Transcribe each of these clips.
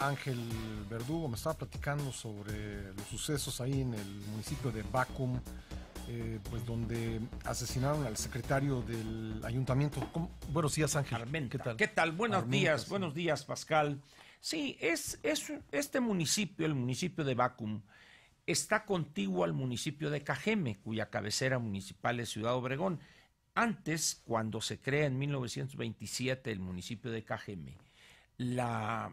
Ángel Verdugo me estaba platicando sobre los sucesos ahí en el municipio de Bacum, eh, pues donde asesinaron al secretario del ayuntamiento. Buenos días, Ángel. ¿Qué tal? Buenos días, buenos días, Pascal. Sí, es, es, este municipio, el municipio de Bacum, está contiguo al municipio de Cajeme, cuya cabecera municipal es Ciudad Obregón. Antes, cuando se crea en 1927 el municipio de Cajeme, la,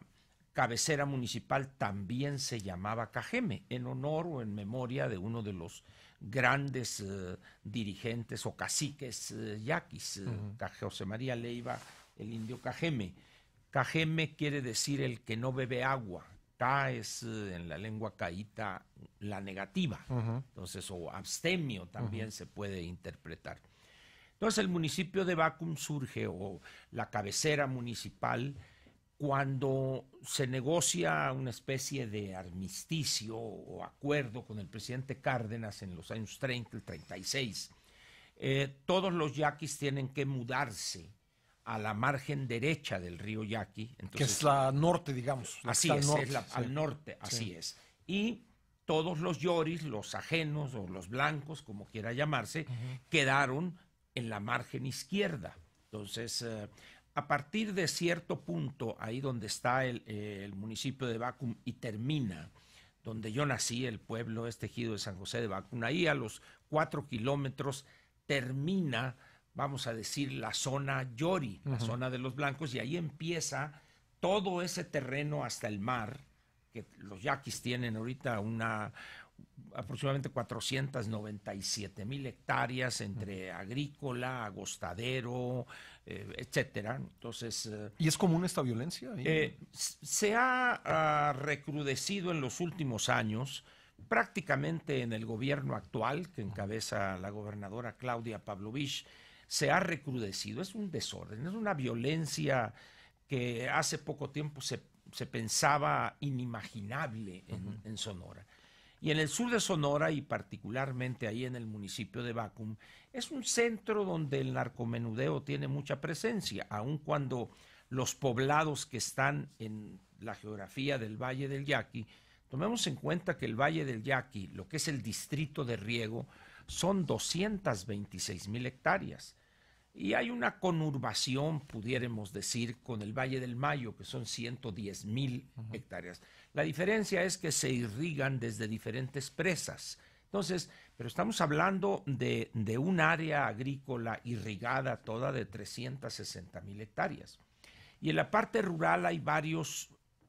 cabecera municipal también se llamaba Cajeme, en honor o en memoria de uno de los grandes eh, dirigentes o caciques eh, yaquis, eh, José María Leiva, el indio Cajeme. Cajeme quiere decir el que no bebe agua. Ca es en la lengua caíta la negativa. Entonces, o abstemio también se puede interpretar. Entonces, el municipio de Bacum surge, o la cabecera municipal, cuando se negocia una especie de armisticio o acuerdo con el presidente Cárdenas en los años 30, el 36, eh, todos los yaquis tienen que mudarse a la margen derecha del río Yaqui. que es la norte, digamos. así es, al norte, así es. Y todos los yoris, los ajenos o los blancos, como quiera llamarse, quedaron en la margen izquierda. Entonces, eh, a partir de cierto punto, ahí donde está eh, el, municipio de Bacum y termina, donde yo nací, el pueblo es tejido de San José de Bacum, ahí a los cuatro kilómetros termina, vamos a decir, la zona Yori, la zona de los blancos, y ahí empieza todo ese terreno hasta el mar, que los yaquis tienen ahorita una, aproximadamente 497 mil hectáreas entre agrícola, agostadero, eh, etcétera. Entonces. Eh, ¿Y es común esta violencia? Eh, se ha, recrudecido en los últimos años, prácticamente en el gobierno actual, que encabeza la gobernadora Claudia Pavlovich, se ha recrudecido. Es un desorden, es una violencia que hace poco tiempo se, pensaba inimaginable en Sonora. Y en el sur de Sonora y particularmente ahí en el municipio de Bacum, es un centro donde el narcomenudeo tiene mucha presencia, aun cuando los poblados que están en la geografía del Valle del Yaqui, tomemos en cuenta que el Valle del Yaqui, lo que es el distrito de riego, son 226 mil hectáreas y hay una conurbación, pudiéramos decir, con el Valle del Mayo, que son 110 mil hectáreas. La diferencia es que se irrigan desde diferentes presas. Entonces, pero estamos hablando de, de un área agrícola irrigada toda de 360 mil hectáreas. Y en la parte rural hay varios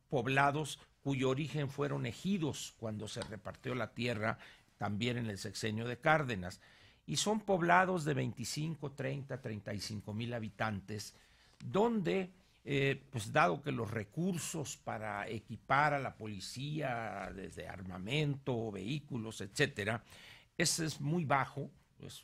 poblados cuyo origen fueron ejidos cuando se repartió la tierra también en el sexenio de Cárdenas y son poblados de 25, 30, 35 mil habitantes, donde, eh, pues dado que los recursos para equipar a la policía, desde armamento, vehículos, etcétera, ese es muy bajo, es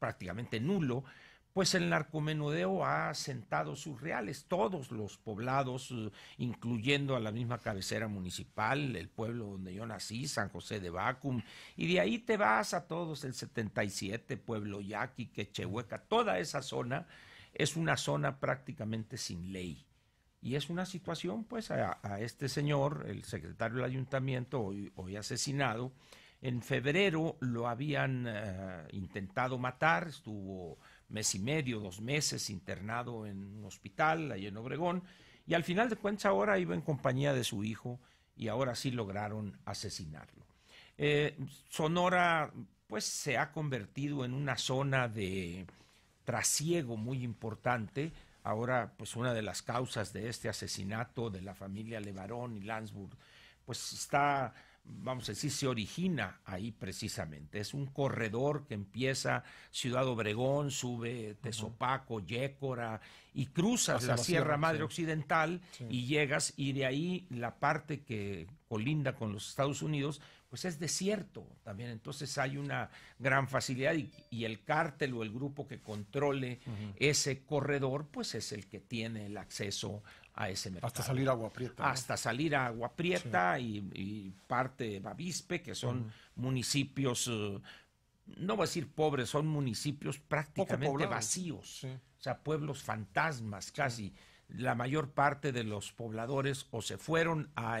prácticamente nulo, pues el narcomenudeo ha sentado sus reales. Todos los poblados, incluyendo a la misma cabecera municipal, el pueblo donde yo nací, San José de Bacum, y de ahí te vas a todos, el 77, Pueblo Yaqui, Quechehueca, toda esa zona es una zona prácticamente sin ley. Y es una situación, pues, a, este señor, el secretario del ayuntamiento, hoy, asesinado, en febrero lo habían eh, intentado matar, estuvo mes y medio, dos meses internado en un hospital ahí en Obregón, y al final de cuentas ahora iba en compañía de su hijo y ahora sí lograron asesinarlo. Eh, Sonora pues se ha convertido en una zona de trasiego muy importante. Ahora pues una de las causas de este asesinato de la familia Levarón y Landsburg pues está vamos a decir, se origina ahí precisamente. Es un corredor que empieza Ciudad Obregón, sube Tezopaco, Yécora y cruzas la, Sierra, Madre Occidental y llegas y de ahí la parte que colinda con los Estados Unidos, pues es desierto también. Entonces hay una gran facilidad y, el cártel o el grupo que controle ese corredor, pues es el que tiene el acceso hasta salir agua prieta. Hasta salir a agua y, parte de Bavispe, que son municipios, eh, no voy a decir pobres, son municipios prácticamente vacíos. O sea, pueblos fantasmas casi. La mayor parte de los pobladores o se fueron a,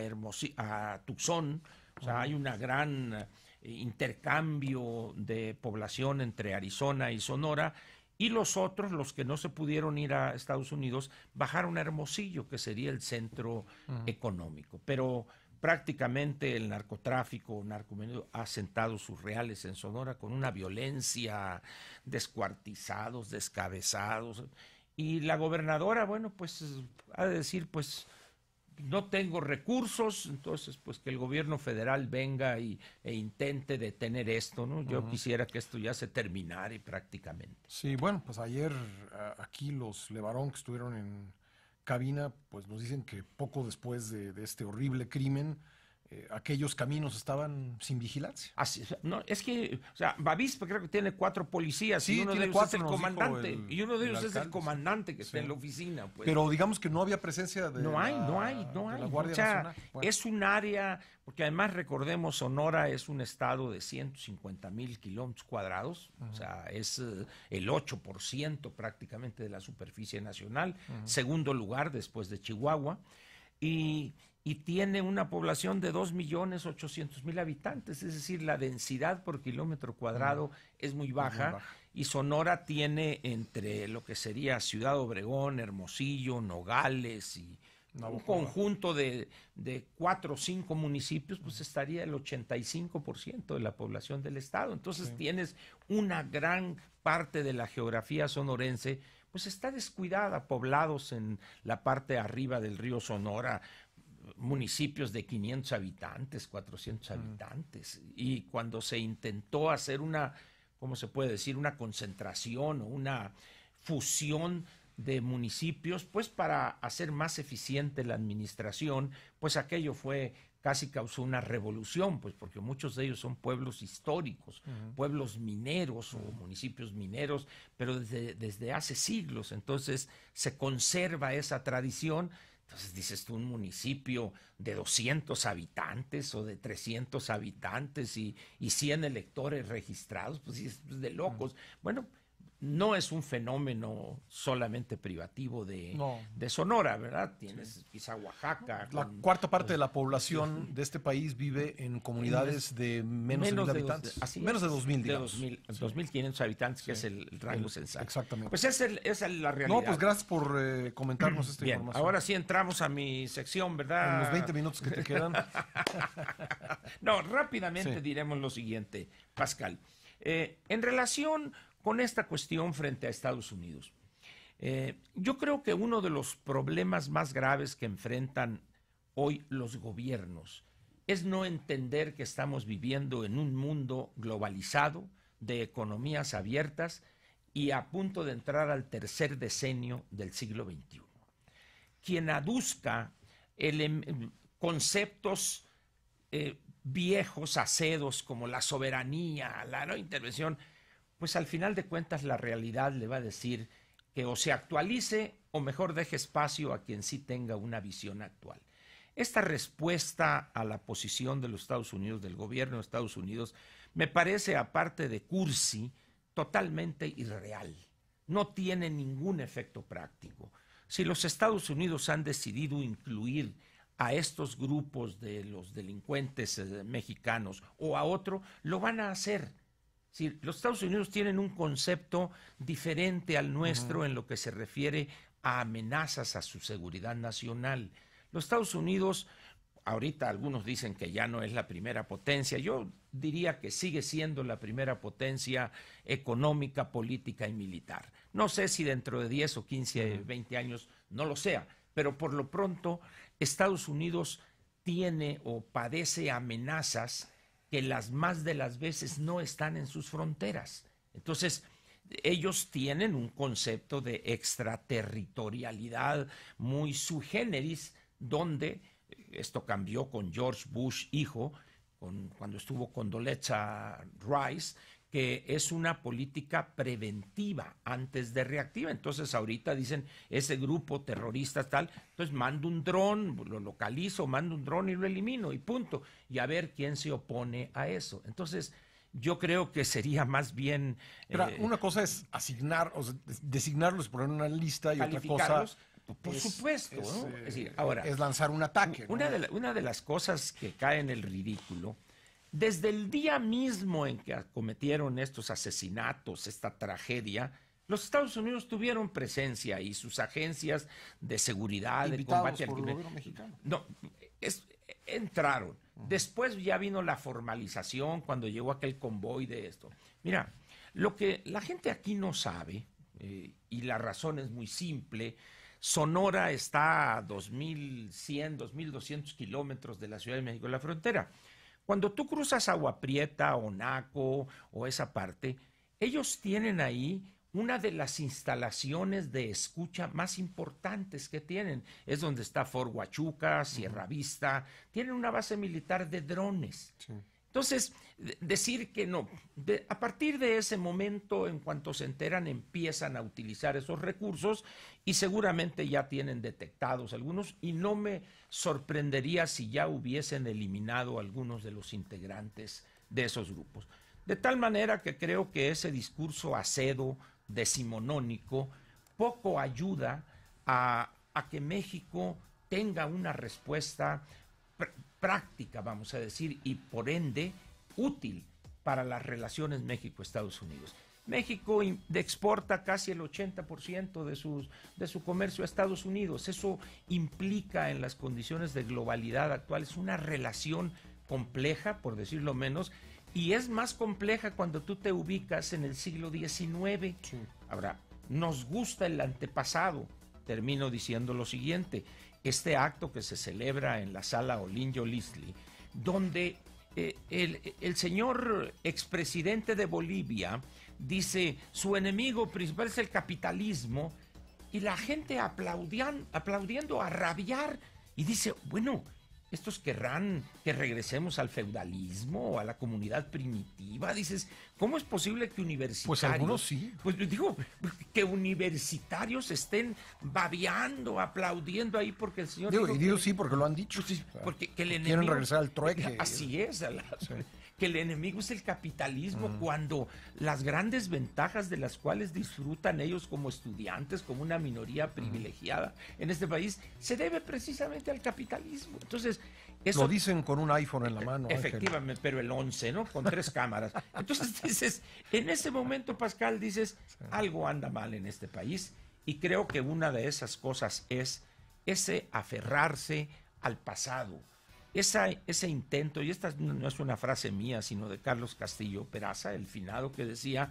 a Tucson, o sea, hay una gran eh, intercambio de población entre Arizona y Sonora y los otros, los que no se pudieron ir a Estados Unidos, bajaron a Hermosillo, que sería el centro económico. Pero prácticamente el narcotráfico, narcomenudo, ha sentado sus reales en Sonora con una violencia, descuartizados, descabezados. Y la gobernadora, bueno, pues ha de decir, pues no tengo recursos, entonces pues que el gobierno federal venga y, e intente detener esto, ¿no? Yo quisiera que esto ya se terminara prácticamente. Sí, bueno, pues ayer aquí los Levarón que estuvieron en cabina, pues nos dicen que poco después de, de este horrible crimen, eh, aquellos caminos estaban sin vigilancia. es que, o sea, Bavispe creo que tiene cuatro policías y uno de ellos es el comandante. y uno de ellos es el comandante que está en la oficina. Pues. Pero digamos que no había presencia de. No hay, no hay, no hay. o sea, Es un área, porque además recordemos, Sonora es un estado de 150 mil kilómetros cuadrados, o sea, es eh, el 8% prácticamente de la superficie nacional, segundo lugar después de Chihuahua. Y y tiene una población de 2.800.000 habitantes, es decir, la densidad por kilómetro cuadrado es muy baja, y Sonora tiene entre lo que sería Ciudad Obregón, Hermosillo, Nogales y un conjunto de, cuatro o cinco municipios, pues estaría el 85% de la población del estado. Entonces tienes una gran parte de la geografía sonorense, pues está descuidada, poblados en la parte arriba del río Sonora, municipios de 500 habitantes, 400 mm. habitantes. Y cuando se intentó hacer una, ¿cómo se puede decir? Una concentración o una fusión de municipios, pues para hacer más eficiente la administración, pues aquello fue casi causó una revolución, pues porque muchos de ellos son pueblos históricos, pueblos mineros o municipios mineros, pero desde, desde, hace siglos. Entonces se conserva esa tradición, entonces dices tú un municipio de 200 habitantes o de 300 habitantes y, y 100 electores registrados, pues dices, pues, de locos. Bueno, no es un fenómeno solamente privativo de, de Sonora, ¿verdad? Tienes Oaxaca. La cuarta parte de la población de este país vive en comunidades de menos, de mil habitantes. menos de 2.000, digamos. De 2.500 habitantes, que es el, rango sensato. Exactamente. Pues esa es la realidad. No, pues gracias por eh, comentarnos esta Bien, información. Ahora sí entramos a mi sección, ¿verdad? En los 20 minutos que te quedan. no, rápidamente diremos lo siguiente, Pascal. Eh, en relación con esta cuestión frente a Estados Unidos. Eh, yo creo que uno de los problemas más graves que enfrentan hoy los gobiernos es no entender que estamos viviendo en un mundo globalizado, de economías abiertas y a punto de entrar al tercer decenio del siglo XXI. Quien aduzca conceptos eh, viejos, acedos, como la soberanía, la no intervención, pues al final de cuentas la realidad le va a decir que o se actualice o mejor deje espacio a quien sí tenga una visión actual. Esta respuesta a la posición de los Estados Unidos, del gobierno de Estados Unidos, me parece, aparte de cursi, totalmente irreal. No tiene ningún efecto práctico. Si los Estados Unidos han decidido incluir a estos grupos de los delincuentes eh, mexicanos o a otro, lo van a hacer los Estados Unidos tienen un concepto diferente al nuestro en lo que se refiere a amenazas a su seguridad nacional. Los Estados Unidos, ahorita algunos dicen que ya no es la primera potencia, yo diría que sigue siendo la primera potencia económica, política y militar. No sé si dentro de 10 o 15, o 20 años no lo sea, pero por lo pronto Estados Unidos tiene o padece amenazas que las más de las veces no están en sus fronteras. Entonces, ellos tienen un concepto de extraterritorialidad muy sui donde eh, esto cambió con George Bush hijo, cuando estuvo con Dolecha Rice, que es una política preventiva antes de reactiva. Entonces ahorita dicen, ese grupo terrorista tal, entonces pues mando un dron, lo localizo, mando un dron y lo elimino y punto. Y a ver quién se opone a eso. Entonces yo creo que sería más bien... Eh, una cosa es asignar, o sea, designarlos, poner una lista y otra cosa... Pues, por supuesto, ¿no? es, eh, ahora... Es lanzar un ataque. una de las cosas que cae en el ridículo desde el día mismo en que acometieron estos asesinatos, esta tragedia, los Estados Unidos tuvieron presencia y sus agencias de seguridad, de combate al crimen. mexicano. No, entraron. Después ya vino la formalización cuando llegó aquel convoy de esto. Mira, lo que la gente aquí no sabe, eh, y la razón es muy simple, Sonora está a 2.100, 2.200 kilómetros de la Ciudad de México, en la frontera. Cuando tú cruzas Agua Prieta o Naco o esa parte, ellos tienen ahí una de las instalaciones de escucha más importantes que tienen. Es donde está Fort Huachuca, Sierra Vista. Tienen una base militar de drones. Entonces, decir que no. a partir de ese momento, en cuanto se enteran, empiezan a utilizar esos recursos y seguramente ya tienen detectados algunos y no me sorprendería si ya hubiesen eliminado algunos de los integrantes de esos grupos. De tal manera que creo que ese discurso acedo, decimonónico, poco ayuda a, a que México tenga una respuesta práctica, vamos a decir, y por ende útil para las relaciones México-Estados Unidos. México exporta casi el 80% de, su comercio a Estados Unidos. Eso implica en las condiciones de globalidad actuales una relación compleja, por decirlo menos, y es más compleja cuando tú te ubicas en el siglo XIX. Ahora, nos gusta el antepasado. Termino diciendo lo siguiente, este acto que se celebra en la sala Olinjo Lisli, donde eh, el, el, señor expresidente de Bolivia dice, su enemigo principal es el capitalismo, y la gente aplaudiendo a rabiar, y dice, bueno, estos querrán que regresemos al feudalismo o a la comunidad primitiva. Dices, ¿cómo es posible que universitarios. Pues algunos sí. Pues digo, que universitarios estén babeando, aplaudiendo ahí porque el señor. Digo, sí porque lo han dicho. Pues porque que Quieren regresar al trueque. Así es, a que el enemigo es el capitalismo cuando las grandes ventajas de las cuales disfrutan ellos como estudiantes, como una minoría privilegiada en este país, se debe precisamente al capitalismo. Entonces, eso... Lo dicen con un iPhone en la e, mano. Efectivamente, pero el 11, ¿no? Con tres cámaras. Entonces dices, en ese momento, Pascal, dices, algo anda mal en este país y creo que una de esas cosas es ese aferrarse al pasado ese intento, y esta no es una frase mía, sino de Carlos Castillo Peraza, el finado, que decía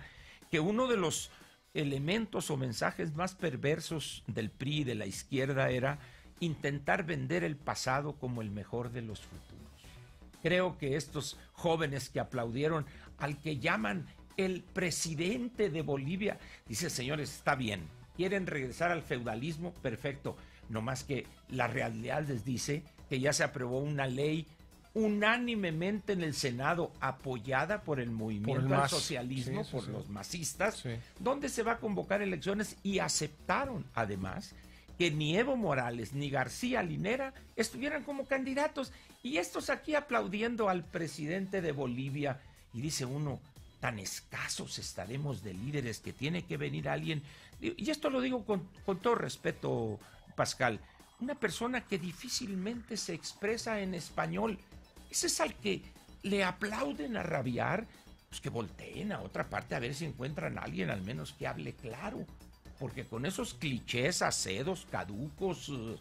que uno de los elementos o mensajes más perversos del PRI de la izquierda era intentar vender el pasado como el mejor de los futuros. Creo que estos jóvenes que aplaudieron al que llaman el presidente de Bolivia, dice señores, está bien, quieren regresar al feudalismo, perfecto, no más que la realidad les dice que ya se aprobó una ley unánimemente en el Senado apoyada por el movimiento socialismo, por los masistas, donde se va a convocar elecciones y aceptaron además que ni Evo Morales ni García Linera estuvieran como candidatos. Y estos aquí aplaudiendo al presidente de Bolivia y dice uno, tan escasos estaremos de líderes que tiene que venir alguien. Y esto lo digo con todo respeto, Pascal una persona que difícilmente se expresa en español. Ese es al que le aplauden a rabiar, pues que volteen a otra parte a ver si encuentran a alguien al menos que hable claro. Porque con esos clichés, acedos, caducos, eh,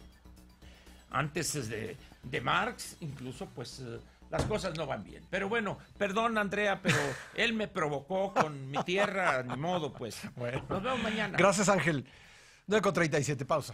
antes de, Marx, incluso pues eh, las cosas no van bien. Pero bueno, perdón Andrea, pero él me provocó con mi tierra, ni modo pues. Bueno. Nos vemos mañana. Gracias Ángel. 37, pausa.